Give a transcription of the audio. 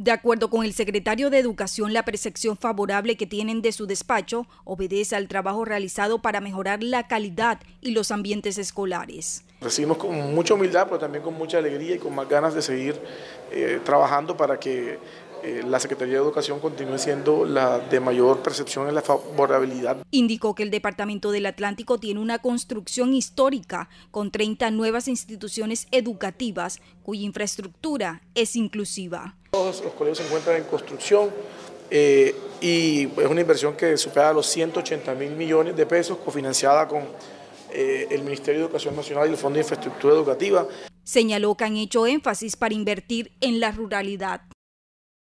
De acuerdo con el secretario de Educación, la percepción favorable que tienen de su despacho obedece al trabajo realizado para mejorar la calidad y los ambientes escolares. Recibimos con mucha humildad, pero también con mucha alegría y con más ganas de seguir eh, trabajando para que eh, la Secretaría de Educación continúa siendo la de mayor percepción en la favorabilidad. Indicó que el Departamento del Atlántico tiene una construcción histórica con 30 nuevas instituciones educativas cuya infraestructura es inclusiva. Todos los colegios se encuentran en construcción, eh, y es una inversión que supera los 180 mil millones de pesos cofinanciada con eh, el Ministerio de Educación Nacional y el Fondo de Infraestructura Educativa. Señaló que han hecho énfasis para invertir en la ruralidad.